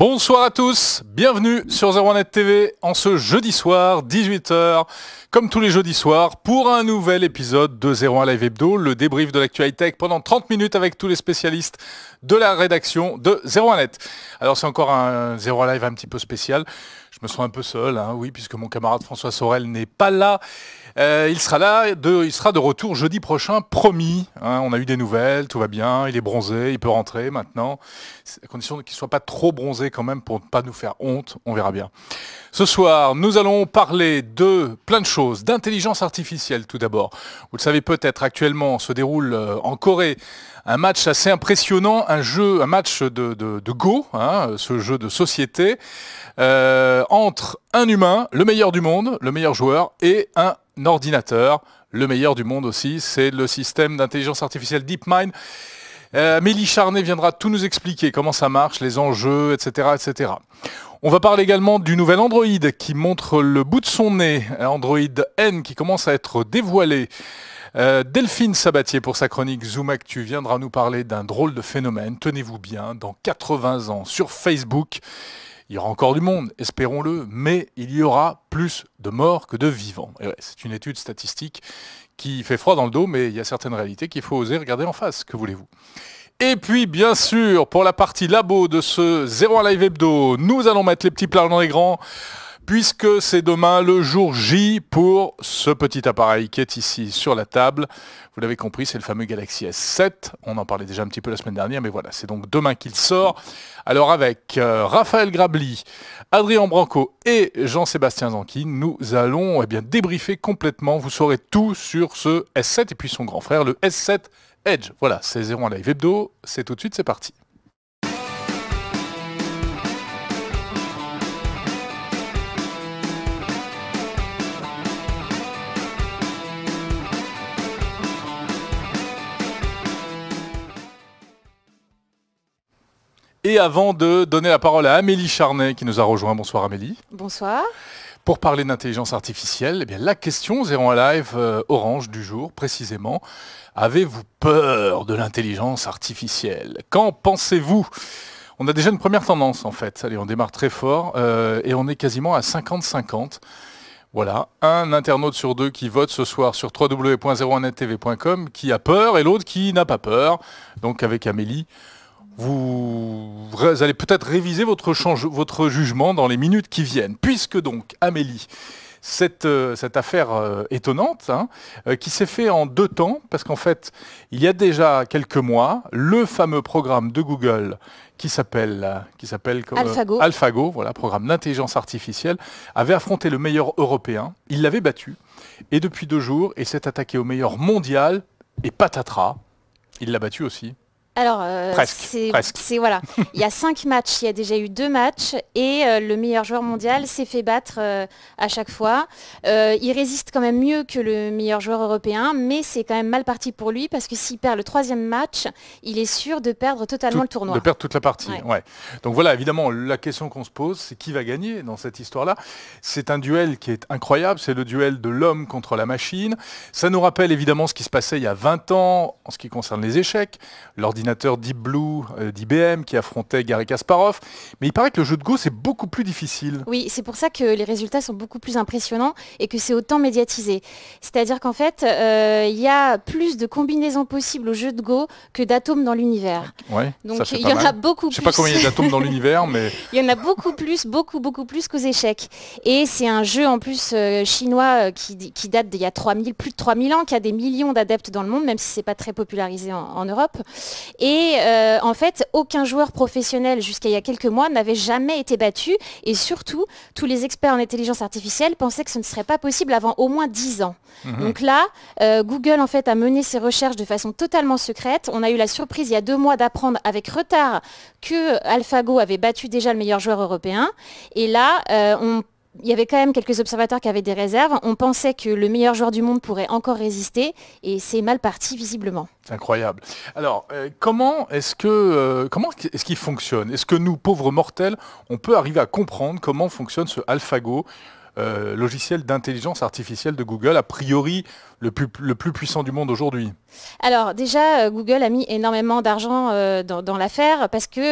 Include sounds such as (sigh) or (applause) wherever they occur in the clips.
Bonsoir à tous, bienvenue sur 01net TV en ce jeudi soir, 18h, comme tous les jeudis soirs, pour un nouvel épisode de 01 Live Hebdo, le débrief de l'actualité pendant 30 minutes avec tous les spécialistes de la rédaction de 01net. Alors c'est encore un 01 Live un petit peu spécial, je me sens un peu seul, hein, oui, puisque mon camarade François Sorel n'est pas là euh, il sera là, de, il sera de retour jeudi prochain, promis. Hein. on a eu des nouvelles, tout va bien, il est bronzé, il peut rentrer maintenant, à condition qu'il ne soit pas trop bronzé quand même pour ne pas nous faire honte, on verra bien. Ce soir, nous allons parler de plein de choses, d'intelligence artificielle tout d'abord. Vous le savez peut-être, actuellement se déroule euh, en Corée un match assez impressionnant, un jeu, un match de, Go, hein, ce jeu de société, euh, entre un humain, le meilleur du monde, le meilleur joueur, et un ordinateur. Le meilleur du monde aussi, c'est le système d'intelligence artificielle DeepMind. Euh, mélie viendra tout nous expliquer, comment ça marche, les enjeux, etc. etc. On va parler également du nouvel Android qui montre le bout de son nez, Android N qui commence à être dévoilé. Euh, Delphine Sabatier pour sa chronique Zoom Actu viendra nous parler d'un drôle de phénomène, tenez-vous bien, dans 80 ans sur Facebook. Il y aura encore du monde, espérons-le, mais il y aura plus de morts que de vivants. c'est une étude statistique qui fait froid dans le dos, mais il y a certaines réalités qu'il faut oser regarder en face. Que voulez-vous et puis, bien sûr, pour la partie labo de ce à Live Hebdo, nous allons mettre les petits plats dans les grands puisque c'est demain le jour J pour ce petit appareil qui est ici sur la table. Vous l'avez compris, c'est le fameux Galaxy S7. On en parlait déjà un petit peu la semaine dernière, mais voilà, c'est donc demain qu'il sort. Alors avec euh, Raphaël Grabli, Adrien Branco et Jean-Sébastien Zanqui, nous allons eh bien, débriefer complètement. Vous saurez tout sur ce S7 et puis son grand frère, le S7 Edge. Voilà, c'est 01 Live Hebdo. C'est tout de suite, c'est parti. Et avant de donner la parole à Amélie Charnet qui nous a rejoint, bonsoir Amélie. Bonsoir. Pour parler d'intelligence artificielle, eh bien, la question 01 Live euh, Orange du jour, précisément, avez-vous peur de l'intelligence artificielle Qu'en pensez-vous On a déjà une première tendance en fait. Allez, on démarre très fort euh, et on est quasiment à 50-50. Voilà, un internaute sur deux qui vote ce soir sur www.01nettv.com qui a peur et l'autre qui n'a pas peur. Donc avec Amélie, vous, allez peut-être réviser votre, jugement dans les minutes qui viennent. Puisque donc, Amélie, cette, euh, affaire euh, étonnante hein, euh, qui s'est faite en deux temps parce qu'en fait il y a déjà quelques mois le fameux programme de Google qui s'appelle qui s'appelle AlphaGo. voilà programme d'intelligence artificielle avait affronté le meilleur européen il l'avait battu et depuis deux jours il s'est attaqué au meilleur mondial et patatras il l'a battu aussi alors, euh, c'est voilà. Il y a cinq (laughs) matchs, il y a déjà eu deux matchs et euh, le meilleur joueur mondial s'est fait battre euh, à chaque fois. il résiste quand même mieux que le meilleur joueur européen, mais c'est quand même mal parti pour lui parce que s'il perd le troisième match, il est sûr de perdre totalement le tournoi. De perdre toute la partie. Ouais. Donc voilà, évidemment, la question qu'on se pose, c'est qui va gagner dans cette histoire-là. C'est un duel qui est incroyable. C'est le duel de l'homme contre la machine. Ça nous rappelle évidemment ce qui se passait il y a 20 ans en ce qui concerne les échecs. Deep Blue euh, d'IBM qui affrontait Gary Kasparov. Mais il paraît que le jeu de Go, c'est beaucoup plus difficile. Oui, c'est pour ça que les résultats sont beaucoup plus impressionnants et que c'est autant médiatisé. C'est-à-dire qu'en fait, euh, il y a plus de combinaisons possibles au jeu de Go que d'atomes dans l'univers. Ouais, Donc il y en a beaucoup plus. Je sais pas combien il y a d'atomes dans l'univers, (laughs) mais... il y en a beaucoup plus, beaucoup, beaucoup plus qu'aux échecs. Et c'est un jeu en plus euh, chinois qui, date d'il y a 3000, plus de 3000 ans, qui a des millions d'adeptes dans le monde, même si c'est pas très popularisé en Europe. Et euh, en fait, aucun joueur professionnel jusqu'à il y a quelques mois n'avait jamais été battu. Et surtout, tous les experts en intelligence artificielle pensaient que ce ne serait pas possible avant au moins 10 ans. Mhm. Donc là, euh, Google en fait a mené ses recherches de façon totalement secrète. On a eu la surprise il y a deux mois d'apprendre avec retard que AlphaGo avait battu déjà le meilleur joueur européen. Et là, euh, on il y avait quand même quelques observateurs qui avaient des réserves. On pensait que le meilleur joueur du monde pourrait encore résister et c'est mal parti visiblement. C'est Incroyable. Alors, euh, comment est-ce que euh, comment est-ce qu'il fonctionne Est-ce que nous, pauvres mortels, on peut arriver à comprendre comment fonctionne ce AlphaGo euh, logiciel d'intelligence artificielle de Google, a priori le plus, le plus puissant du monde aujourd'hui Alors déjà, euh, Google a mis énormément d'argent euh, dans, l'affaire parce qu'il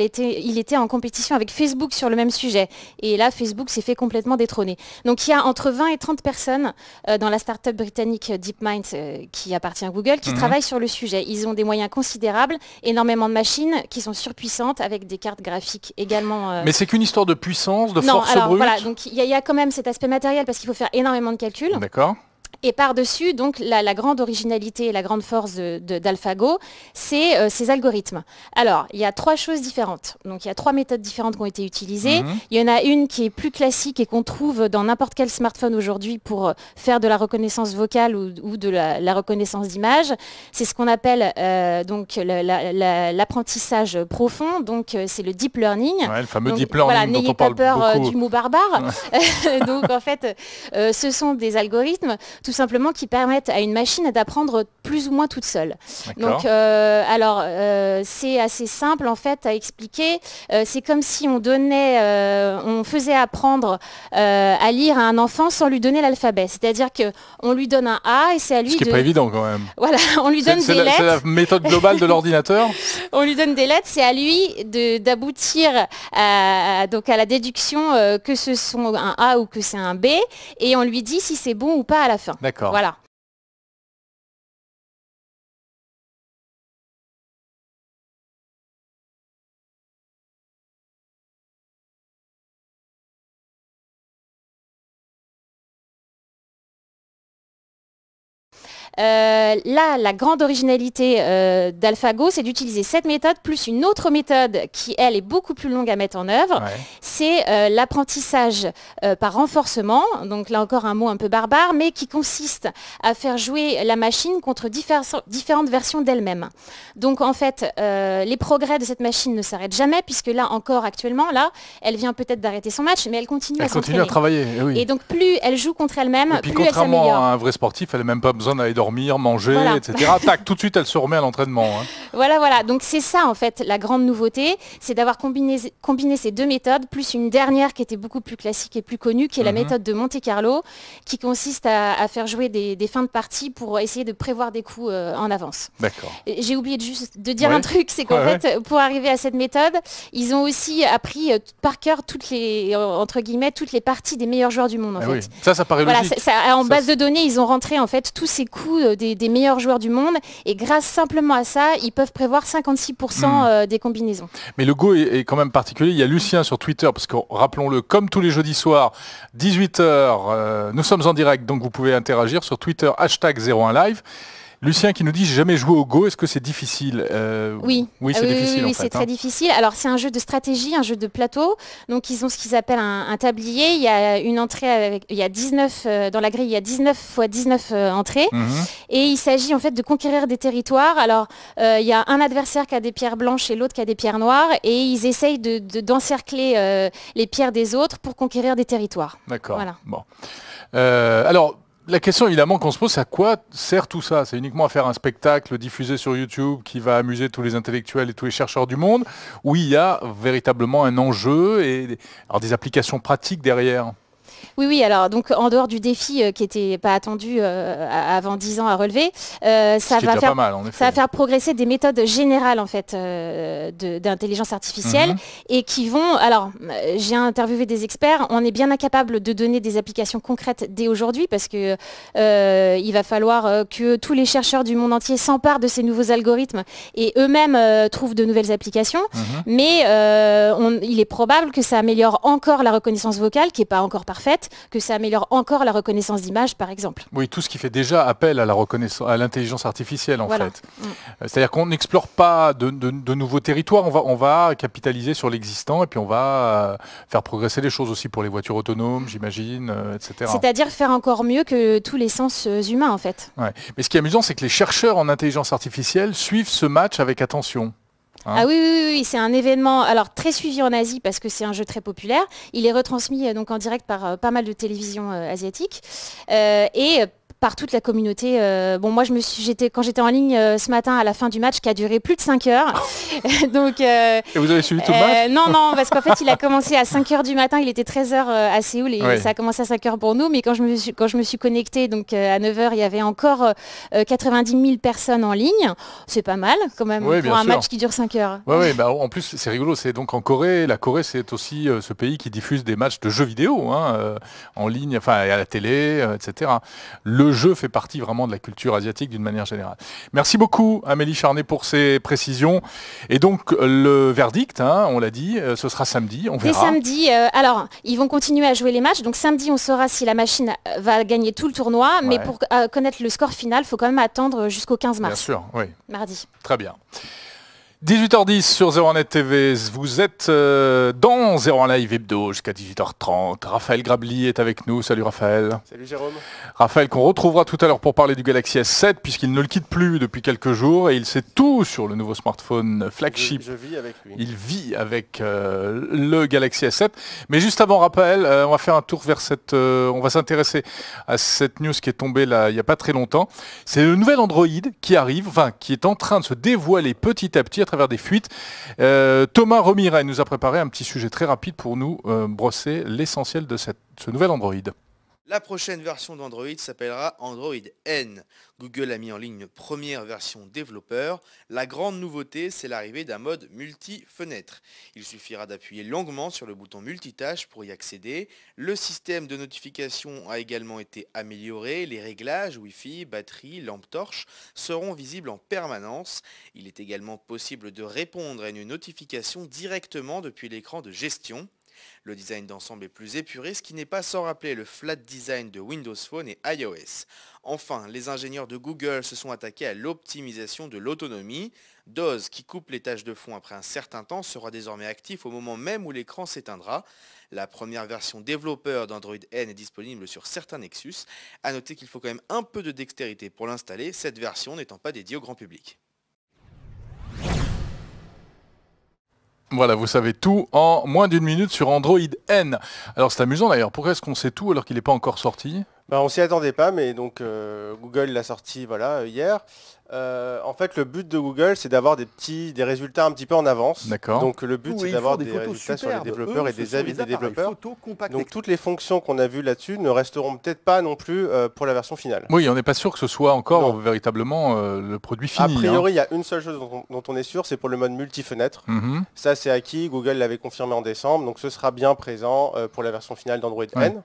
était, était en compétition avec Facebook sur le même sujet. Et là, Facebook s'est fait complètement détrôner. Donc il y a entre 20 et 30 personnes dans la start-up britannique DeepMind qui appartient à Google qui mhm. travaillent sur le sujet. Ils ont des moyens considérables, énormément de machines qui sont surpuissantes avec des cartes graphiques également. Mais c'est qu'une histoire de puissance, de force brute. donc il y, a quand cet aspect matériel parce qu'il faut faire énormément de calculs. D'accord. Et par-dessus, donc, la, grande originalité et la grande force d'AlphaGo, c'est ses euh, ces algorithmes. Alors, il y a trois choses différentes. Donc, il y a trois méthodes différentes qui ont été utilisées. Mhm. Il y en a une qui est plus classique et qu'on trouve dans n'importe quel smartphone aujourd'hui pour euh, faire de la reconnaissance vocale ou, de la, reconnaissance d'image. C'est ce qu'on appelle euh, donc l'apprentissage profond. Donc, c'est le deep learning. Ouais, le fameux deep learning voilà, n'ayez pas peur du mot barbare. (laughs) (laughs) donc, en fait, ce sont des algorithmes tout simplement qui permettent à une machine d'apprendre plus ou moins toute seule. Donc, euh, alors, euh, c'est assez simple en fait à expliquer. Euh, c'est comme si on donnait, on faisait apprendre à lire à un enfant sans lui donner l'alphabet. C'est-à-dire que on lui donne un A et c'est à lui. Ce qui de... pas évident quand même. Voilà, (laughs) on lui donne des lettres. C'est la méthode globale de l'ordinateur. (laughs) on lui donne des lettres, c'est à lui d'aboutir donc à la déduction que ce sont un A ou que c'est un B, et on lui dit si c'est bon ou pas à la fin. D'accord. Voilà. Euh, là, la grande originalité euh, d'AlphaGo, c'est d'utiliser cette méthode plus une autre méthode qui, elle, est beaucoup plus longue à mettre en œuvre. C'est euh, l'apprentissage par renforcement, donc là encore un mot un peu barbare, mais qui consiste à faire jouer la machine contre différentes versions d'elle-même. Donc en fait, les progrès de cette machine ne s'arrêtent jamais, puisque là encore actuellement, là, elle vient peut-être d'arrêter son match, mais elle continue à travailler. Elle continue à travailler. Eh oui. Et donc plus elle joue contre elle-même, plus elle s'améliore. Contrairement à un vrai sportif, elle n'a même pas besoin d'aller dormir manger, etc. Tac, (laughs) tout de suite, elle se remet à l'entraînement. Hein. Voilà, voilà. Donc c'est ça, en fait, la grande nouveauté, c'est d'avoir combiné, combiné, ces deux méthodes, plus une dernière qui était beaucoup plus classique et plus connue, qui est la mhm. méthode de Monte Carlo, qui consiste à, faire jouer des, fins de partie pour essayer de prévoir des coups euh, en avance. D'accord. J'ai oublié de juste de dire un truc, c'est qu'en fait, pour arriver à cette méthode, ils ont aussi appris euh, par cœur toutes les, entre guillemets, toutes les parties des meilleurs joueurs du monde, en eh Oui. Ça, ça paraît voilà, Ça, en base de données, ils ont rentré, en fait, tous ces coups euh, des, meilleurs joueurs du monde. Et grâce simplement à ça, ils peuvent prévoir 56% hmm. euh, des combinaisons. Mais le go est, quand même particulier. Il y a Lucien sur Twitter, parce que rappelons-le, comme tous les jeudis soirs, 18h, euh, nous sommes en direct, donc vous pouvez interagir sur Twitter, hashtag 01live. Lucien qui nous dit j'ai jamais joué au Go, est-ce que c'est difficile euh, Oui, oui, ah c'est difficile. Oui, c'est hein. très difficile. Alors c'est un jeu de stratégie, un jeu de plateau. Donc ils ont ce qu'ils appellent un, tablier. Il y a une entrée avec, il y a 19 euh, dans la grille, il y a 19 fois 19 euh, entrées. Mhm. Et il s'agit en fait de conquérir des territoires. Alors il y a un adversaire qui a des pierres blanches et l'autre qui a des pierres noires, et ils essayent d'encercler de, les pierres des autres pour conquérir des territoires. D'accord. Bon. alors la question évidemment qu'on se pose, c'est à quoi sert tout ça C'est uniquement à faire un spectacle diffusé sur YouTube qui va amuser tous les intellectuels et tous les chercheurs du monde, Ou il y a véritablement un enjeu et alors, des applications pratiques derrière oui, oui, alors donc en dehors du défi euh, qui n'était pas attendu euh, avant dix ans à relever, euh, ça, va faire, progresser des méthodes générales en fait d'intelligence artificielle mhm. et qui vont, alors j'ai interviewé des experts, on est bien incapable de donner des applications concrètes dès aujourd'hui parce que il va falloir que tous les chercheurs du monde entier s'emparent de ces nouveaux algorithmes et eux-mêmes trouvent de nouvelles applications, mhm. mais il est probable que ça améliore encore la reconnaissance vocale qui n'est pas encore parfaite que ça améliore encore la reconnaissance d'image, par exemple. Oui, tout ce qui fait déjà appel à la reconnaissance, à l'intelligence artificielle, en fait. Euh, c'est-à-dire qu'on n'explore pas de, nouveaux territoires, on va, capitaliser sur l'existant et puis on va euh, faire progresser les choses aussi pour les voitures autonomes, j'imagine, euh, etc. C'est-à-dire faire encore mieux que tous les sens humains, en fait. Mais ce qui est amusant, c'est que les chercheurs en intelligence artificielle suivent ce match avec attention. Hein ah oui, oui, oui, oui c'est un événement alors très suivi en Asie parce que c'est un jeu très populaire. Il est retransmis euh, donc en direct par euh, pas mal de télévisions euh, asiatiques. et par toute la communauté. Euh, bon, moi, je me suis, j'étais, quand j'étais en ligne euh, ce matin à la fin du match qui a duré plus de 5 heures. (laughs) donc, euh, et vous avez suivi tout le match Non, non, parce qu'en fait, il a commencé à 5 heures du matin. Il était 13 heures à Séoul et ça a commencé à 5 heures pour nous. Mais quand je me suis, quand je me suis connectée, donc à 9 heures, il y avait encore 90 000 personnes en ligne. C'est pas mal quand même pour un match qui dure 5 heures. Oui, oui bah, en plus, c'est rigolo. C'est donc en Corée. La Corée, c'est aussi ce pays qui diffuse des matchs de jeux vidéo hein, en ligne, enfin à la télé, etc. Le le jeu fait partie vraiment de la culture asiatique d'une manière générale. Merci beaucoup Amélie Charnet pour ces précisions. Et donc le verdict, hein, on l'a dit, euh, ce sera samedi, on verra. samedi, euh, alors ils vont continuer à jouer les matchs. Donc samedi, on saura si la machine euh, va gagner tout le tournoi. Mais pour connaître le score final, il faut quand même attendre jusqu'au 15 mars. Bien sûr, oui. Mardi. Très bien. 18h10 sur 01net TV, vous êtes euh, dans 01 Live Hebdo jusqu'à 18h30. Raphaël Grabli est avec nous. Salut Raphaël. Salut Jérôme. Raphaël qu'on retrouvera tout à l'heure pour parler du Galaxy S7 puisqu'il ne le quitte plus depuis quelques jours et il sait tout sur le nouveau smartphone flagship. Je, avec lui. Il vit avec euh, le Galaxy S7. Mais juste avant Raphaël, euh, on va faire un tour vers cette... on va s'intéresser à cette news qui est tombée là il n'y a pas très longtemps. C'est le nouvel Android qui arrive, enfin qui est en train de se dévoiler petit à petit travers des fuites. Euh, Thomas Romira nous a préparé un petit sujet très rapide pour nous euh, brosser l'essentiel de ce nouvel Android. La prochaine version d'Android s'appellera Android N. Google a mis en ligne une première version développeur. La grande nouveauté, c'est l'arrivée d'un mode multi-fenêtre. Il suffira d'appuyer longuement sur le bouton multitâche pour y accéder. Le système de notification a également été amélioré. Les réglages Wi-Fi, batterie, lampe torche seront visibles en permanence. Il est également possible de répondre à une notification directement depuis l'écran de gestion. Le design d'ensemble est plus épuré, ce qui n'est pas sans rappeler le flat design de Windows Phone et iOS. Enfin, les ingénieurs de Google se sont attaqués à l'optimisation de l'autonomie. Doze, qui coupe les tâches de fond après un certain temps, sera désormais actif au moment même où l'écran s'éteindra. La première version développeur d'Android N est disponible sur certains Nexus. A noter qu'il faut quand même un peu de dextérité pour l'installer, cette version n'étant pas dédiée au grand public. Voilà, vous savez tout en moins d'une minute sur Android N. Alors c'est amusant d'ailleurs, pourquoi est-ce qu'on sait tout alors qu'il n'est pas encore sorti On ben, On s'y attendait pas, mais donc euh, Google l'a sorti voilà, hier. Euh, en fait, le but de Google, c'est d'avoir des petits, des résultats un petit peu en avance. Donc le but, c'est d'avoir des, résultats sur les développeurs et des avis des développeurs. Donc toutes les fonctions qu'on a vues là-dessus ne resteront peut-être pas non plus euh, pour la version finale. Oui, on n'est pas sûr que ce soit encore véritablement euh, le produit fini. A hein. priori, il y a une seule chose dont on, est sûr, c'est pour le mode multi-fenêtre. Mm-hmm. Ça, c'est acquis. Google l'avait confirmé en décembre, donc ce sera bien présent pour la version finale d'Android N.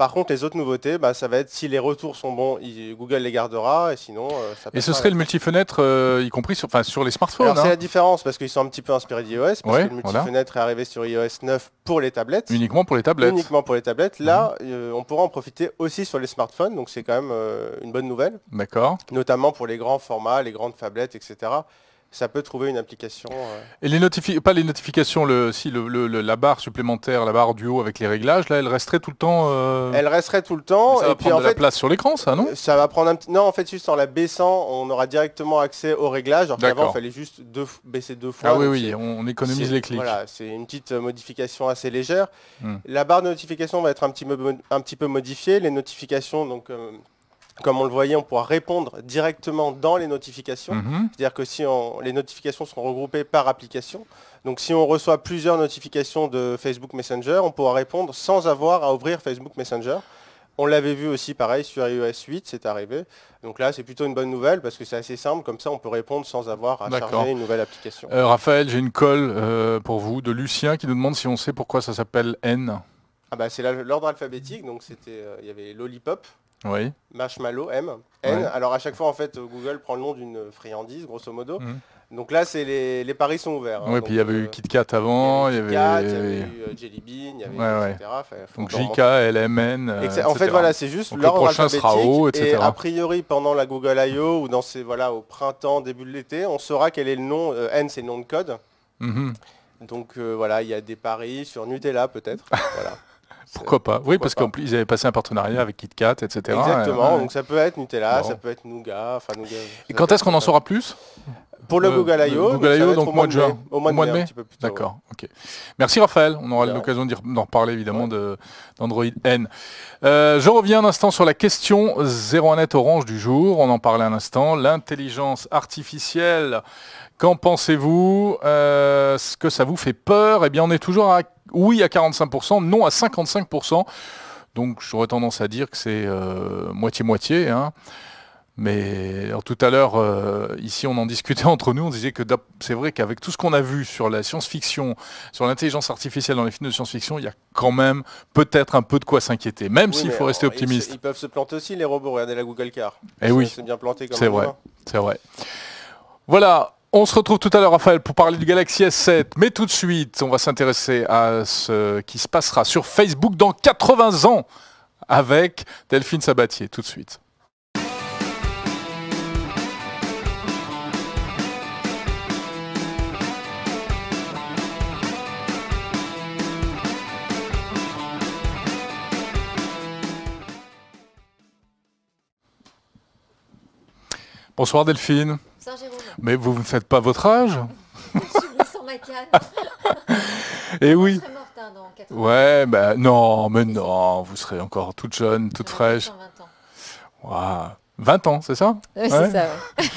Par contre, les autres nouveautés, bah, ça va être si les retours sont bons, Google les gardera, et sinon, euh, Et ce serait le multi-fenêtre, euh, y compris sur, sur les smartphones. c'est hein. la différence, parce qu'ils sont un petit peu inspirés d'iOS, parce que le multi-fenêtre est arrivé sur iOS 9 pour les tablettes. Uniquement pour les tablettes. Uniquement pour les tablettes. Là, mhm. euh, on pourra en profiter aussi sur les smartphones, donc c'est quand même une bonne nouvelle. D'accord. Notamment pour les grands formats, les grandes tablettes, etc ça peut trouver une application. Euh. Et les notifications, pas les notifications, le, si le, la barre supplémentaire, la barre du haut avec les réglages, là, elle resterait tout le temps. Euh, elle resterait tout le temps. ça va prendre de la place sur l'écran, ça, non Ça va prendre un Non, en fait, juste en la baissant, on aura directement accès aux réglages. Alors qu'avant, il fallait juste baisser deux fois. Ah oui, oui, on économise les clics. Voilà, c'est une petite euh, modification assez légère. Hmm. La barre de notification va être un petit, un petit peu modifiée. Les notifications, donc comme on le voyait, on pourra répondre directement dans les notifications. Mhm. C'est-à-dire que si les notifications seront regroupées par application, donc si on reçoit plusieurs notifications de Facebook Messenger, on pourra répondre sans avoir à ouvrir Facebook Messenger. On l'avait vu aussi pareil sur iOS 8, c'est arrivé. Donc là, c'est plutôt une bonne nouvelle parce que c'est assez simple, comme ça on peut répondre sans avoir à charger une nouvelle application. Euh, Raphaël, j'ai une colle euh, pour vous de Lucien qui nous demande si on sait pourquoi ça s'appelle N. Ah bah, c'est l'ordre alphabétique, donc c'était, euh, il y avait Lollipop, oui. Marshmallow M. N. Alors à chaque fois en fait Google prend le nom d'une friandise grosso modo. Mhm. Donc là c'est les, paris sont ouverts. Hein. Oui, puis il y avait eu euh, KitKat avant, il y avait, Jelly Bean, il y avait etc. Donc JK, LMN. En euh, fait voilà c'est juste le prochain sera haut, etc. a priori pendant la Google I.O. ou dans ces voilà au printemps début de l'été on saura quel est le nom euh, N c'est le nom de code. Mhm. Donc voilà il y a des paris sur Nutella peut-être. (laughs) voilà. Pourquoi pas Oui, parce qu'ils avaient passé un partenariat avec KitKat, etc. Exactement, donc ça peut être Nutella, ça peut être Nougat, enfin Nougat. Et quand est-ce qu'on en euh, saura plus pour le euh, Google I.O. Google I.O. donc, au mois de juin. Au mois de mai. D'accord, ok. Merci Raphaël, on aura l'occasion d'en reparler évidemment d'Android N. Euh, je reviens un instant sur la question 01net orange du jour, on en parlait un instant, l'intelligence artificielle, qu'en pensez-vous est Ce que ça vous fait peur Eh bien on est toujours à oui à 45%, non à 55%. Donc j'aurais tendance à dire que c'est euh, moitié-moitié. Hein. Mais tout à l'heure, euh, ici, on en discutait (laughs) entre nous, on disait que c'est vrai qu'avec tout ce qu'on a vu sur la science-fiction, sur l'intelligence artificielle dans les films de science-fiction, il y a quand même peut-être un peu de quoi s'inquiéter, même s'il faut rester optimiste. Ils, peuvent se planter aussi, les robots, regardez la Google Car. Et eh oui, c'est bien planté C'est vrai, c'est vrai. Voilà, on se retrouve tout à l'heure, Raphaël, pour parler du Galaxy S7. Mais tout de suite, on va s'intéresser à ce qui se passera sur Facebook dans 80 ans avec Delphine Sabatier. Tout de suite. Bonsoir Delphine. Mais vous ne faites pas votre âge ah, Je suis sans ma canne. (laughs) Et oui. Je morte, hein, dans ouais, ben non, mais non, vous serez encore toute jeune, toute fraîche. 20 ans. 20 ans, c'est ça Oui, c'est ça. oui.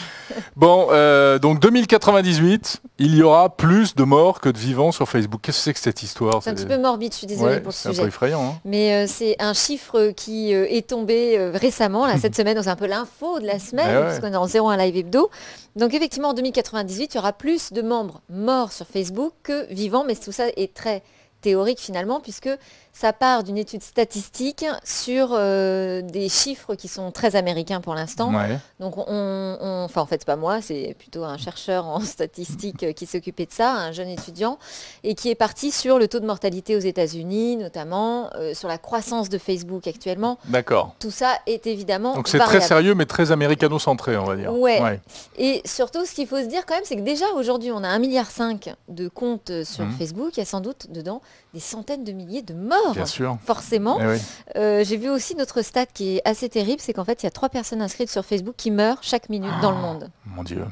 Bon, euh, donc 2098, il y aura plus de morts que de vivants sur Facebook. Qu'est-ce que c'est que cette histoire C'est un petit peu morbide, je suis désolée pour ce sujet. C'est un peu effrayant. Hein. Mais euh, c'est un chiffre qui euh, est tombé récemment, là, (laughs) cette semaine, c'est un peu l'info de la semaine, ah parce qu'on est en 0 live hebdo. Donc effectivement, en 2098, il y aura plus de membres morts sur Facebook que vivants, mais tout ça est très théorique finalement, puisque ça part d'une étude statistique sur euh, des chiffres qui sont très américains pour l'instant. Donc on, enfin en fait c'est pas moi, c'est plutôt un chercheur en statistique qui s'occupait de ça, un jeune étudiant, et qui est parti sur le taux de mortalité aux États-Unis, notamment euh, sur la croissance de Facebook actuellement. D'accord. Tout ça est évidemment. Donc c'est très sérieux, mais très américano-centré, on va dire. Ouais. Et surtout, ce qu'il faut se dire quand même, c'est que déjà aujourd'hui, on a 1,5 milliard de comptes sur mmh. Facebook. Il y a sans doute dedans des centaines de milliers de morts. Forcément. Eh euh, j'ai vu aussi notre stat qui est assez terrible, c'est qu'en fait, il y a trois personnes inscrites sur Facebook qui meurent chaque minute dans le ah, monde. Mon Dieu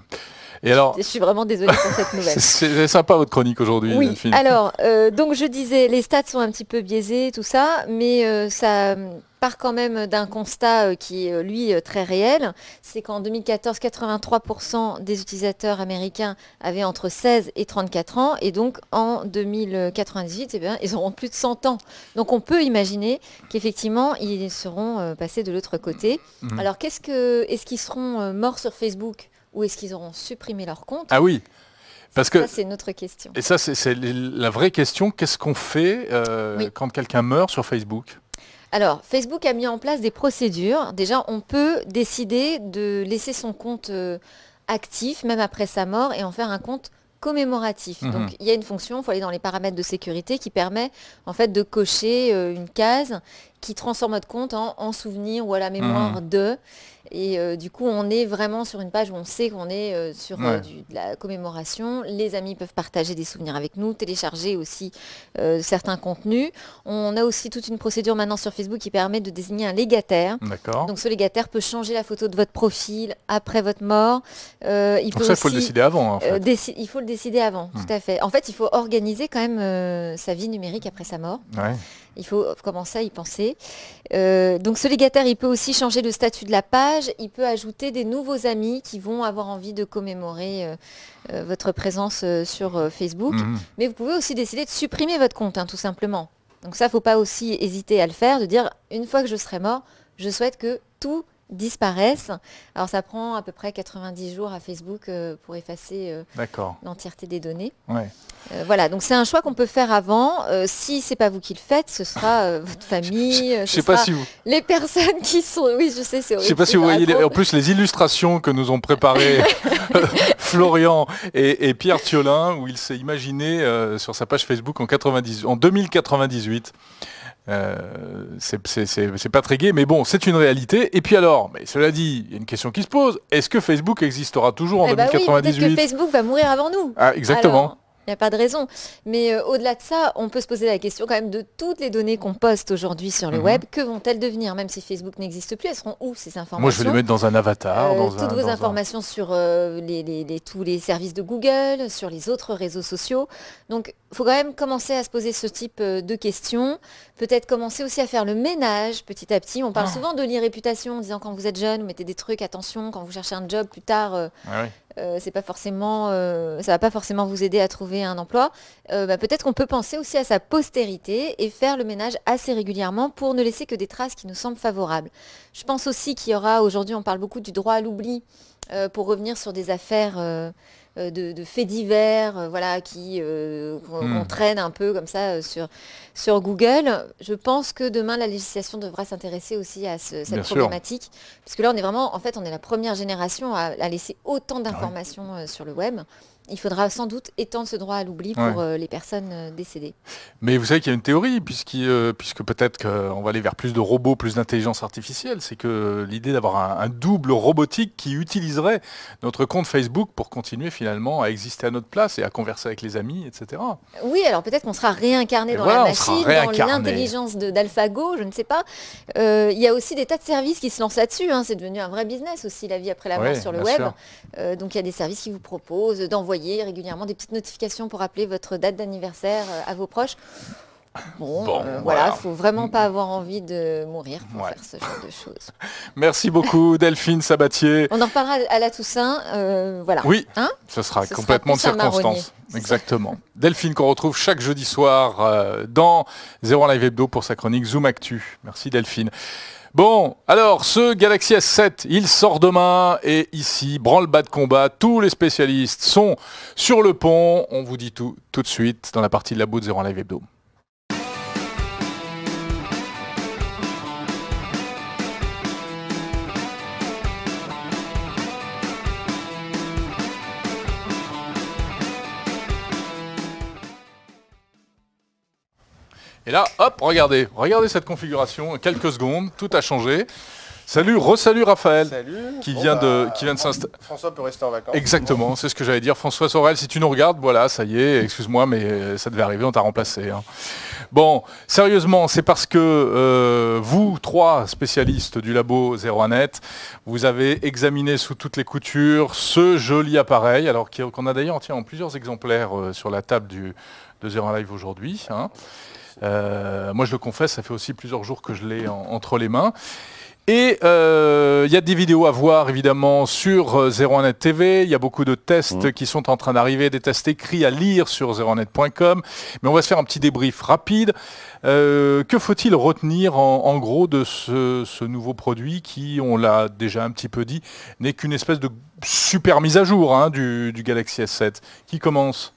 je suis vraiment désolée pour cette (laughs) nouvelle. C'est sympa votre chronique aujourd'hui. Oui. Alors, euh, donc je disais, les stats sont un petit peu biaisés, tout ça, mais euh, ça part quand même d'un constat euh, qui est lui très réel, c'est qu'en 2014, 83% des utilisateurs américains avaient entre 16 et 34 ans, et donc en 2098, eh bien, ils auront plus de 100 ans. Donc on peut imaginer qu'effectivement, ils seront passés de l'autre côté. Mhm. Alors qu'est-ce que, est-ce qu'ils seront morts sur Facebook ou est-ce qu'ils auront supprimé leur compte Ah oui parce que, c'est notre question. Et ça, c'est la vraie question. Qu'est-ce qu'on fait euh, quand quelqu'un meurt sur Facebook alors, Facebook a mis en place des procédures. Déjà, on peut décider de laisser son compte euh, actif, même après sa mort, et en faire un compte commémoratif. Mhm. Donc il y a une fonction, il faut aller dans les paramètres de sécurité qui permet en fait de cocher euh, une case qui transforme notre compte en, souvenir ou à la mémoire mhm. de. Et euh, du coup, on est vraiment sur une page où on sait qu'on est euh, sur euh, de la commémoration. Les amis peuvent partager des souvenirs avec nous, télécharger aussi certains contenus. On a aussi toute une procédure maintenant sur Facebook qui permet de désigner un légataire. Donc ce légataire peut changer la photo de votre profil après votre mort. il ça, il faut le décider avant. il faut le décider avant, tout hmm. à fait. En fait, il faut organiser quand même sa vie numérique après sa mort. Il faut commencer à y penser. donc ce légataire, il peut aussi changer le statut de la page il peut ajouter des nouveaux amis qui vont avoir envie de commémorer euh, euh, votre présence euh, sur Facebook. Mm-hmm. Mais vous pouvez aussi décider de supprimer votre compte, hein, tout simplement. Donc ça, faut pas aussi hésiter à le faire, de dire une fois que je serai mort, je souhaite que tout disparaissent. Alors ça prend à peu près 90 jours à Facebook euh, pour effacer euh, l'entièreté des données. Euh, voilà, donc c'est un choix qu'on peut faire avant. si c'est pas vous qui le faites, ce sera (laughs) votre famille, je, les personnes qui sont. Oui, je sais, c'est. Je sais pas si vous voyez. En plus, les illustrations que nous ont préparées (laughs) (laughs) Florian et, Pierre Thiolin, où il s'est imaginé sur sa page Facebook en, 90... en 2098 euh, c'est pas très gai, mais bon, c'est une réalité. Et puis alors, mais cela dit, il y a une question qui se pose est-ce que Facebook existera toujours en 2098 eh ben que Facebook va mourir avant nous. Ah, exactement n'y a pas de raison. Mais euh, au-delà de ça, on peut se poser la question quand même de toutes les données qu'on poste aujourd'hui sur le mhm. web, que vont-elles devenir Même si Facebook n'existe plus, elles seront où ces informations Moi, je vais les mettre dans un avatar. Euh, toutes vos informations sur euh, les, tous les services de Google, sur les autres réseaux sociaux. Donc, il faut quand même commencer à se poser ce type de questions. Peut-être commencer aussi à faire le ménage petit à petit. On parle ah. souvent de l'irréputation en disant quand vous êtes jeune, vous mettez des trucs, attention, quand vous cherchez un job plus tard, ah euh, c'est pas forcément, euh, ça va pas forcément vous aider à trouver un emploi. Euh, bah, peut-être qu'on peut penser aussi à sa postérité et faire le ménage assez régulièrement pour ne laisser que des traces qui nous semblent favorables. Je pense aussi qu'il y aura aujourd'hui, on parle beaucoup du droit à l'oubli pour revenir sur des affaires euh, de, faits divers, euh, voilà, qui entraîne euh, hmm. un peu comme ça sur, sur Google. Je pense que demain la législation devra s'intéresser aussi à cette problématique, Puisque là on est vraiment, en fait, on est la première génération à, laisser autant ah d'informations sur le web il faudra sans doute étendre ce droit à l'oubli pour euh, les personnes euh, décédées. Mais vous savez qu'il y a une théorie, puisque, euh, puisque peut-être qu'on va aller vers plus de robots, plus d'intelligence artificielle, c'est que l'idée d'avoir un, double robotique qui utiliserait notre compte Facebook pour continuer finalement à exister à notre place et à converser avec les amis, etc. Oui, alors peut-être qu'on sera réincarné dans la machine, dans l'intelligence d'AlphaGo, je ne sais pas. Il y a aussi des tas de services qui se lancent là-dessus, hein. c'est devenu un vrai business aussi, la vie après la mort sur le web. donc il y a des services qui vous proposent d'envoyer régulièrement des petites notifications pour rappeler votre date d'anniversaire euh, à vos proches. Bon, euh, voilà, il faut vraiment pas avoir envie de mourir pour faire ce genre de choses. (laughs) Merci beaucoup Delphine Sabatier. On en reparlera à la Toussaint, euh, voilà. Oui, hein ce sera complètement de circonstance. (laughs) Exactement. Delphine qu'on retrouve chaque jeudi soir dans Zéro Live Hebdo pour sa chronique Zoom Actu. Merci Delphine. Bon, alors ce Galaxy S7, il sort demain et ici, branle-bas de combat, tous les spécialistes sont sur le pont. On vous dit tout tout de suite dans la partie de la bout de en Live Hebdo. Et là, hop, regardez, regardez cette configuration, quelques secondes, tout a changé. Salut, resalut Raphaël, Salut. qui vient de, bah, qui de s'installer. François peut rester en vacances. Exactement, c'est ce que j'allais dire. François Sorel, si tu nous regardes, voilà, ça y est, excuse-moi, mais euh, ça devait arriver, on t'a remplacé. Hein. Bon, sérieusement, c'est parce que euh, vous, trois spécialistes du labo 01net, vous avez examiné sous toutes les coutures ce joli appareil, alors qu'on a d'ailleurs en plusieurs exemplaires euh, sur la table du, de 01 Live aujourd'hui. Hein. Euh, moi, je le confesse, ça fait aussi plusieurs jours que je l'ai entre les mains. Et euh, il y a des vidéos à voir évidemment sur 01net euh, TV. Il y a beaucoup de tests mm. qui sont en train d'arriver, des tests écrits à lire sur 01net.com. Mais on va se faire un petit débrief rapide. que faut-il retenir en, gros de ce, nouveau produit qui, on l'a déjà un petit peu dit, n'est qu'une espèce de super mise à jour hein, du Galaxy S7 Qui commence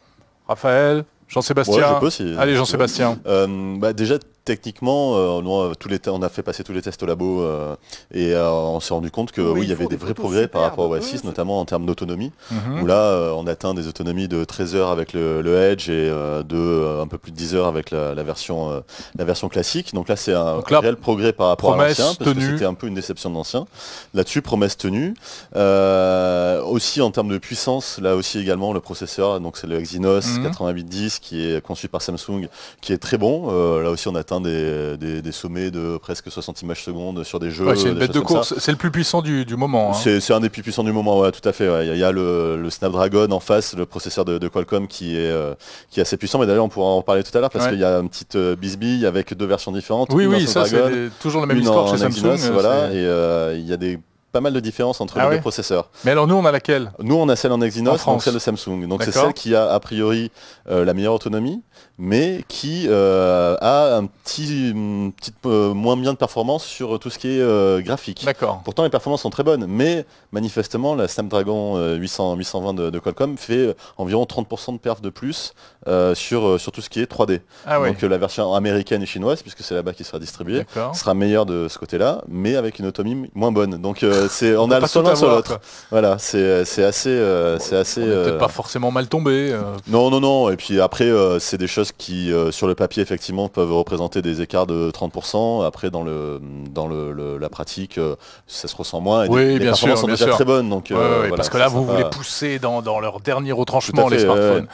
Raphaël Jean-Sébastien. Allez, Jean-Sébastien. Euh, bah déjà, techniquement, euh, on, a, tous les on a fait passer tous les tests au labo euh, et euh, on s'est rendu compte que oui, il y avait des, vrais progrès par rapport au S6, notamment en termes d'autonomie, mhm. où là, on atteint des autonomies de 13 heures avec le, Edge et de un peu plus de 10 heures avec la, version, la version classique. Donc là, c'est un réel progrès par rapport à l'ancien, c'était un peu une déception de l'ancien. Là-dessus, promesse tenue. aussi, en termes de puissance, là aussi également, le processeur, donc c'est le Exynos 9810 mhm. 8810 qui est conçu par Samsung, qui est très bon. là aussi, on atteint des, sommets de presque 60 images secondes sur des jeux. c'est de course, c'est le plus puissant du, moment. Hein. C'est un des plus puissants du moment, tout à fait. Il y a le, Snapdragon en face, le processeur de, Qualcomm qui est, euh, qui est assez puissant, mais d'ailleurs on pourra en parler tout à l'heure parce qu'il y a une petite euh, bisbille avec deux versions différentes. Oui, oui, ça c'est toujours la même histoire chez Samsung. voilà, et euh, il y a des pas mal de différences entre ah les deux processeurs. Mais alors nous, on a laquelle Nous, on a celle en Exynos, donc celle de Samsung. Donc c'est celle qui a a priori euh, la meilleure autonomie, mais qui euh, a un petit, mm, euh, moins bien de performance sur tout ce qui est graphique. D'accord. Pourtant, les performances sont très bonnes, mais manifestement, la Snapdragon 800, 820 de, de Qualcomm fait environ 30% de perf de plus euh, sur, euh, sur tout ce qui est 3D. Ah donc euh, la version américaine et chinoise, puisque c'est là-bas qui sera distribuée, sera meilleure de ce côté-là, mais avec une autonomie moins bonne. Donc (laughs) c'est on, a, le l'un sur l'autre. Voilà, c'est assez... c'est assez peut-être pas forcément mal tombé. Non, non, non. Et puis après, c'est des choses qui, sur le papier, effectivement, peuvent représenter des écarts de 30%. Après, dans, le, dans la pratique, ça se ressent moins. Et les bien performances sûr, sont déjà très bonnes. Donc, parce que là, vous voulez pousser dans, leur dernier retranchement, les smartphones.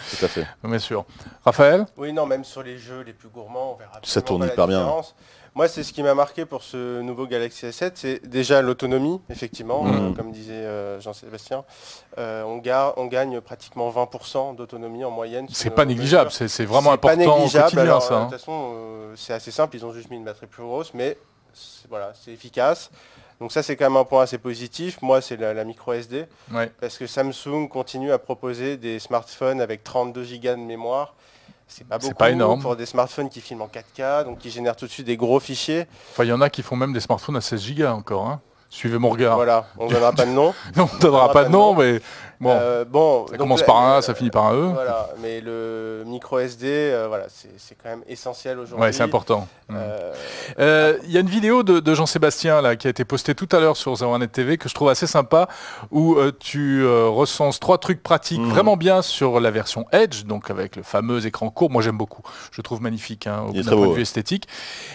Bien sûr. Raphaël Oui, non, même sur les jeux les plus gourmands, on verra Ça tourne hyper bien. Hein. Moi, c'est ce qui m'a marqué pour ce nouveau Galaxy S7, c'est déjà l'autonomie, effectivement, mm. euh, comme disait euh, Jean-Sébastien. Euh, on, gagne pratiquement 20% d'autonomie en moyenne. C'est pas négligeable, c'est vraiment important pas négligeable. De hein. toute façon, c'est assez simple, ils ont juste mis une batterie plus grosse, mais voilà, c'est efficace. Donc ça, c'est quand même un point assez positif. Moi, c'est la, micro SD. Parce que Samsung continue à proposer des smartphones avec 32 Go de mémoire. C'est pas beaucoup pas pour des smartphones qui filment en 4K, donc qui génèrent tout de suite des gros fichiers. Enfin, il y en a qui font même des smartphones à 16 Go encore. Hein. Suivez mon regard. Voilà, on ne donnera pas de nom. (laughs) on ne donnera, pas, de nom, mais euh, bon, ça commence par un A, euh, ça finit par un E. Voilà, mais le micro SD, euh, voilà, c'est quand même essentiel aujourd'hui. Ouais, c'est important. Il y a une vidéo de, Jean-Sébastien qui a été postée tout à l'heure sur ZeroNet TV que je trouve assez sympa où tu recenses trois trucs pratiques mhm. vraiment bien sur la version Edge, donc avec le fameux écran court. Moi, j'aime beaucoup. Je trouve magnifique hein, au point de vue esthétique.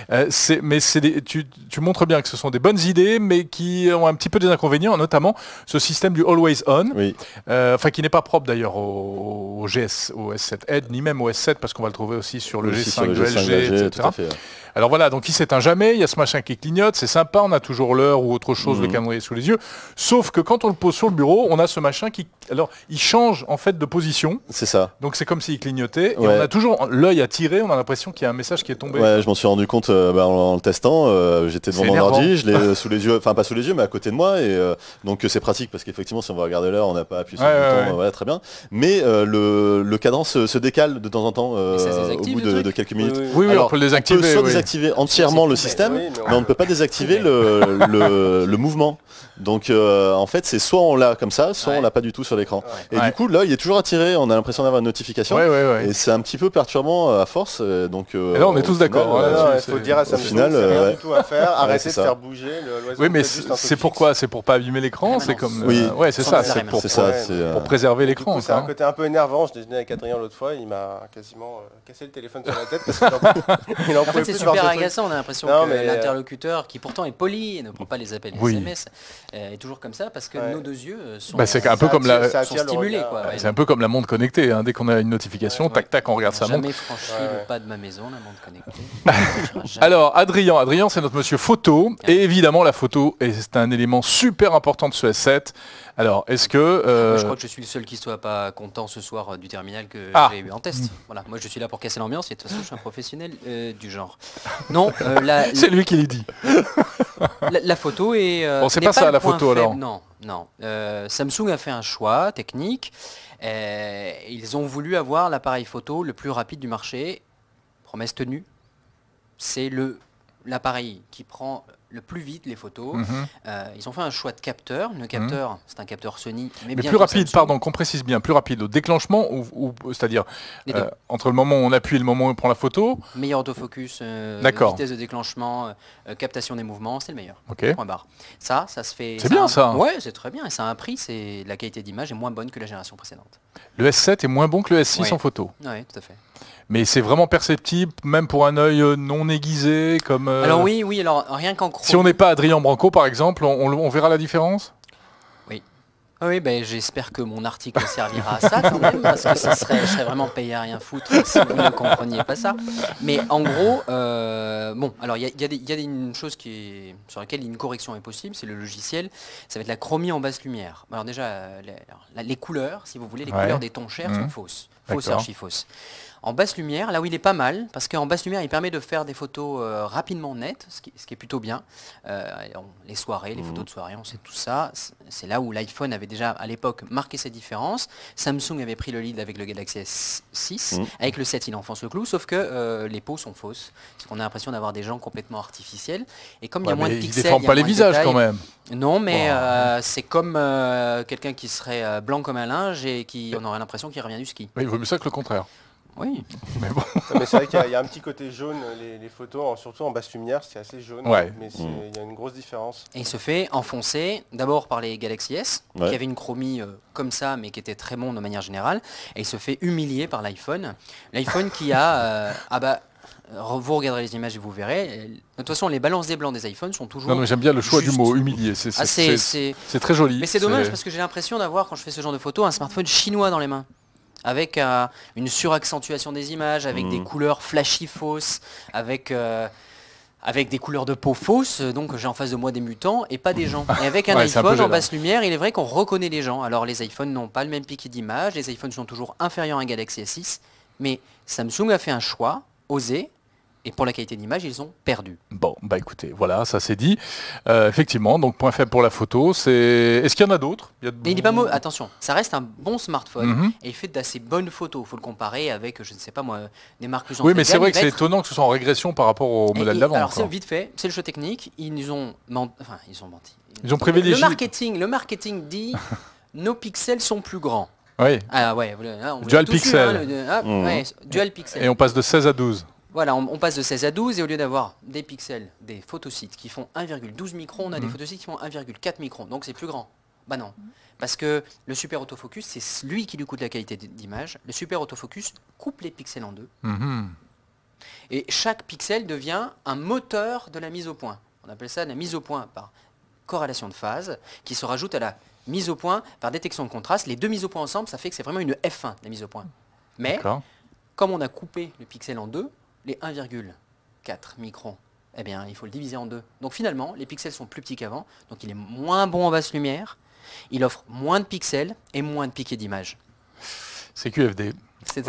mais tu, tu, montres bien que ce sont des bonnes idées, mais qui ont un petit peu des inconvénients, notamment ce système du always on, oui. Euh, enfin, qui n'est pas propre d'ailleurs au, GS, au S7 Edge, ni même au S7, parce qu'on va le trouver aussi sur le G5 le LG, etc. Alors voilà, donc il s'éteint jamais, il y a ce machin qui clignote, c'est sympa, on a toujours l'heure ou autre chose, le mhm. calendrier sous les yeux. Sauf que quand on le pose sur le bureau, on a ce machin qui... Alors, il change en fait de position. C'est ça. Donc c'est comme s'il clignotait. Et on a toujours l'œil à tirer, on a l'impression qu'il y a un message qui est tombé. Ouais, je m'en suis rendu compte euh, bah, en, le testant. Euh, j'étais devant mon ordi, je l'ai (laughs) sous les yeux, enfin pas sous les yeux, mais à côté de moi. Et donc c'est pratique parce qu'effectivement, si on va regarder l'heure, on n'a pas très bien. Mais euh, le, le, cadran euh, se, décale de temps en temps euh, au bout de, quelques minutes. Oui, on peut le désactiver. soit désactiver entièrement le système, mais on ne peut pas désactiver le, le mouvement. Donc euh, en fait c'est soit on l'a comme ça, soit on l'a pas du tout sur l'écran. Et du coup là il est toujours attiré, on a l'impression d'avoir une notification. Et c'est un petit peu perturbant euh, à force. Euh, donc là on est tous d'accord. Il faut dire à final, rien du tout à faire, arrêter de faire bouger l'oiseau. Oui mais c'est pourquoi C'est pour pas abîmer l'écran, c'est comme. Oui, ouais c'est ça, c'est pour, préserver l'écran. C'est un hein. côté un peu énervant. Je déjeunais avec Adrien l'autre fois, il m'a quasiment cassé le téléphone sur la tête parce qu'il en (laughs) fait c'est super agaçant. On a l'impression que l'interlocuteur qui pourtant est poli et ne prend pas les appels SMS euh, est toujours comme ça parce que nos deux yeux euh, sont, bah, un peu comme la, stimulés. C'est un peu comme la montre connectée. Hein. Dès qu'on a une notification, tac tac, on regarde sa montre. Jamais franchi pas de ma maison, la (laughs) Alors Adrien, Adrien, c'est notre monsieur photo et évidemment la photo est un élément super important de ce S7. Alors, est-ce que... Euh, je crois que je suis le seul qui ne soit pas content ce soir euh, du terminal que ah. j'ai eu en test. Mm. Voilà, moi je suis là pour casser l'ambiance et de toute façon je suis un professionnel euh, du genre. Non, (laughs) C'est lui qui (laughs) l'a dit. la, photo est... bon, c'est pas, ça la photo alors. Non, non. Samsung a fait un choix technique. ils ont voulu avoir l'appareil photo le plus rapide du marché. Promesse tenue. C'est le l'appareil qui prend le plus vite les photos. Mhm. Euh, ils ont fait un choix de capteur. Le capteur, mhm. c'est un capteur Sony. Mais, plus rapide, pardon, qu'on précise bien, plus rapide au déclenchement, ou, c'est-à-dire euh, entre le moment où on appuie et le moment où on prend la photo. Meilleur autofocus, euh, vitesse de déclenchement, captation des mouvements, c'est le meilleur. barre. Ça, ça se fait. C'est bien ça. Ouais, c'est très bien. Et ça a un prix. C'est la qualité d'image est moins bonne que la génération précédente. Le S7 est moins bon que le S6 en photo. Oui, tout à fait mais c'est vraiment perceptible, même pour un œil euh, non aiguisé. Comme, euh, Alors oui, oui, alors rien qu'en Si on n'est pas Adrien Branco, par exemple, on, verra la différence Oui. Ah oui, ben, j'espère que mon article (laughs) servira à ça parce que ça serait, je serais vraiment payé à rien foutre si vous ne compreniez pas ça. Mais en gros, euh, bon, alors il y, a, une chose sur laquelle une correction est possible, c'est le logiciel, ça va être la chromie en basse lumière. Alors déjà, les, couleurs, si vous voulez, les couleurs des tons chers sont mmh. fausses fausse archi-fausse. En basse lumière, là où il est pas mal, parce qu'en basse lumière, il permet de faire des photos euh, rapidement nettes, ce qui, est plutôt bien. Euh, les soirées, les mhm. photos de soirée, on sait tout ça. C'est là où l'iPhone avait déjà, à l'époque, marqué ses différences. Samsung avait pris le lead avec le Galaxy S6. Mhm. Avec le 7, il enfonce le clou, sauf que euh, les peaux sont fausses. Parce qu'on a l'impression d'avoir des gens complètement artificiels. Et comme il y a moins de pixels... défend pas les visages, quand même non, mais c'est comme quelqu'un qui serait blanc comme un linge et qui on aurait l'impression qu'il revient du ski. C'est ça que le contraire. Oui. Mais bon. Ah, c'est vrai qu'il y, a un petit côté jaune, les, photos, surtout en basse lumière, c'est assez jaune. Ouais. Mais mm. il y a une grosse différence. Et il se fait enfoncer d'abord par les Galaxy S, qui avaient une chromie euh, comme ça, mais qui était très bon de manière générale. Et il se fait humilier par l'iPhone. L'iPhone qui a... (laughs) Euh, ah bah, vous regarderez les images et vous verrez. De toute façon, les balances des blancs des iPhones sont toujours. Non, mais j'aime bien le choix du mot humilier, ah, C'est C'est très joli. Mais c'est dommage parce que j'ai l'impression d'avoir, quand je fais ce genre de photos, un smartphone chinois dans les mains avec euh, une suraccentuation des images, avec des mm. couleurs flashy fausses, avec... Euh, avec des couleurs de peau fausses, donc j'ai en face de moi des mutants et pas des gens. (laughs) Et avec un iPhone en basse lumière, il est vrai qu'on reconnaît les gens. Alors les iPhones n'ont pas le même piqué d'image, les iPhones sont toujours inférieurs à un Galaxy S6, mais Samsung a fait un choix osé et pour la qualité d'image, ils ont perdu. Bon, bah écoutez, voilà, ça c'est dit. Euh, effectivement, donc point faible pour la photo, c'est. Est-ce qu'il y en a d'autres Mais il pas mot. Attention, ça reste un bon smartphone mhm. et il fait d'assez bonnes photos. Il faut le comparer avec, je ne sais pas moi, des marques Oui, mais c'est vrai que c'est étonnant que ce soit en régression par rapport au modèle d'avant. Alors c'est vite fait, c'est le jeu technique. Ils ont, enfin, ils ont menti. Ils ont privilégié. Le marketing, le marketing dit (laughs) nos pixels sont plus grands. Oui. Ah ouais, ah, dual pixel. Ah, mmh. dual pixel. Et on passe de 16 à 12. Voilà, on, passe de 16 à 12 et au lieu d'avoir des pixels, des photosites qui font 1,12 microns, on a des mmh. photosites qui font 1,4 microns, donc c'est plus grand. Bah non, mmh. parce que le super autofocus, c'est lui qui lui coûte la qualité d'image. Le super autofocus coupe les pixels en deux. Mmh. Et chaque pixel devient un moteur de la mise au point. On appelle ça la mise au point par corrélation de phase, qui se rajoute à la mise au point par détection de contraste. Les deux mises au point ensemble, ça fait que c'est vraiment une F1, la mise au point. Mais comme on a coupé le pixel en deux, les 1,4 microns, eh bien, il faut le diviser en deux. Donc finalement, les pixels sont plus petits qu'avant, donc il est moins bon en basse lumière, il offre moins de pixels et moins de piquets d'image. C'est QFD. C'est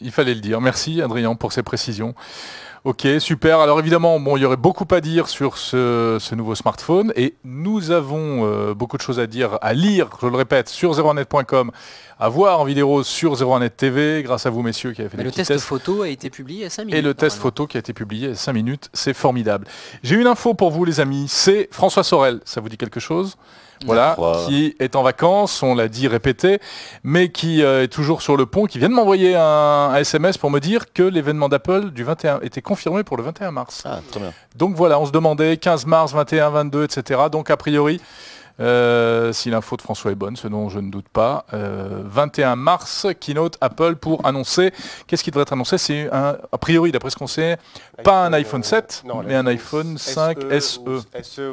Il fallait le dire. Merci Adrien pour ces précisions. Ok, super. Alors évidemment, il y aurait beaucoup à dire sur ce, nouveau smartphone et nous avons euh, beaucoup de choses à dire, à lire, je le répète, sur 01net.com, à voir en vidéo sur 01net TV, grâce à vous messieurs qui avez fait Mais des le test photo a été publié à 5 minutes. Et le test photo qui a été publié à 5 minutes, c'est formidable. J'ai une info pour vous les amis, c'est François Sorel, ça vous dit quelque chose voilà, qui est en vacances, on l'a dit répété, mais qui euh, est toujours sur le pont, qui vient de m'envoyer un, SMS pour me dire que l'événement d'Apple du 21 était confirmé pour le 21 mars. Ah, Donc voilà, on se demandait 15 mars, 21, 22, etc. Donc a priori, euh, si l'info de François est bonne, ce dont je ne doute pas. 21 euh, mars, keynote Apple pour annoncer. Qu'est-ce qui devrait être annoncé C'est un, a priori, d'après ce qu'on sait, pas un iPhone 7, mais un iPhone 5 SE. SE,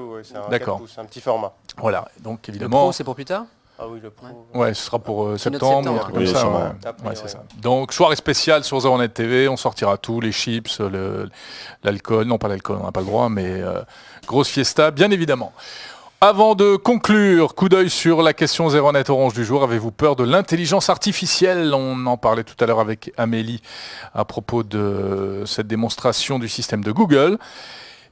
D'accord. C'est un petit format. Voilà, donc évidemment. c'est pour plus tard ah oui, le pro. Ouais, ce sera pour euh, septembre, un truc comme ça, Donc, soirée spéciale sur Zeronet TV, on sortira tout, les chips, l'alcool, non pas l'alcool, on n'a pas le droit, mais grosse fiesta, bien évidemment. Avant de conclure, coup d'œil sur la question 0 net orange du jour. Avez-vous peur de l'intelligence artificielle On en parlait tout à l'heure avec Amélie à propos de cette démonstration du système de Google.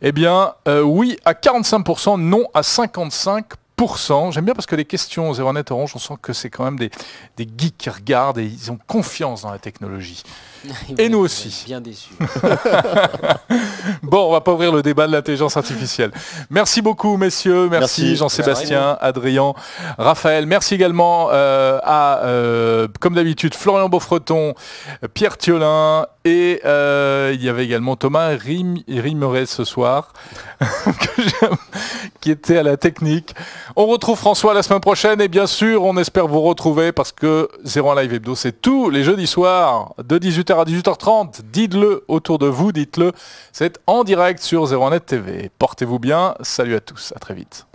Eh bien, euh, oui à 45%, non à 55%. J'aime bien parce que les questions 0 net orange, on sent que c'est quand même des geeks qui regardent et ils ont confiance dans la technologie. Et nous aussi. Bien déçus. (laughs) bon, on va pas ouvrir le débat de l'intelligence artificielle. Merci beaucoup, messieurs. Merci, Jean-Sébastien, Adrien, Raphaël. Merci également euh, à, euh, comme d'habitude, Florian Beaufreton, Pierre Thiolin et euh, il y avait également Thomas Rimeret ce soir, (laughs) qui était à la technique. On retrouve François la semaine prochaine et bien sûr, on espère vous retrouver parce que Zéro en Live Hebdo, c'est tous les jeudis soirs de 18h à 18h30. Dites-le autour de vous, dites-le. C'est en direct sur 01net TV. Portez-vous bien. Salut à tous. À très vite.